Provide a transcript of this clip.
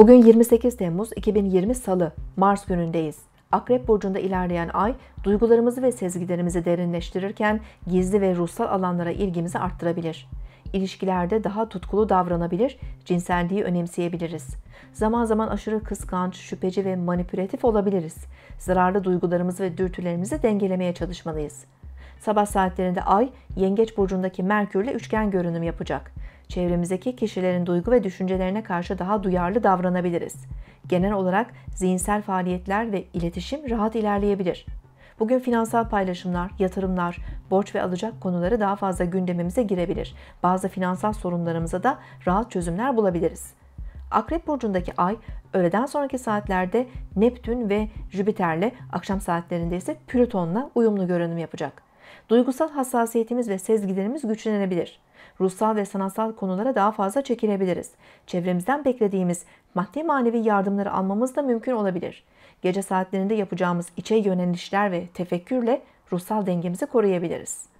Bugün 28 Temmuz 2020 Salı, Mars günündeyiz. Akrep burcunda ilerleyen ay duygularımızı ve sezgilerimizi derinleştirirken gizli ve ruhsal alanlara ilgimizi arttırabilir. İlişkilerde daha tutkulu davranabilir, cinselliği önemseyebiliriz. Zaman zaman aşırı kıskanç, şüpheci ve manipülatif olabiliriz. Zararlı duygularımızı ve dürtülerimizi dengelemeye çalışmalıyız. Sabah saatlerinde Ay, Yengeç burcundaki Merkürle üçgen görünüm yapacak çevremizdeki kişilerin duygu ve düşüncelerine karşı daha duyarlı davranabiliriz. Genel olarak zihinsel faaliyetler ve iletişim rahat ilerleyebilir. Bugün finansal paylaşımlar, yatırımlar, borç ve alacak konuları daha fazla gündemimize girebilir. Bazı finansal sorunlarımıza da rahat çözümler bulabiliriz. Akrep burcundaki ay öğleden sonraki saatlerde Neptün ve Jüpiter'le, akşam saatlerinde ise Plüton'la uyumlu görünüm yapacak. Duygusal hassasiyetimiz ve sezgilerimiz güçlenebilir. Ruhsal ve sanatsal konulara daha fazla çekilebiliriz. Çevremizden beklediğimiz maddi manevi yardımları almamız da mümkün olabilir. Gece saatlerinde yapacağımız içe yönelişler ve tefekkürle ruhsal dengemizi koruyabiliriz.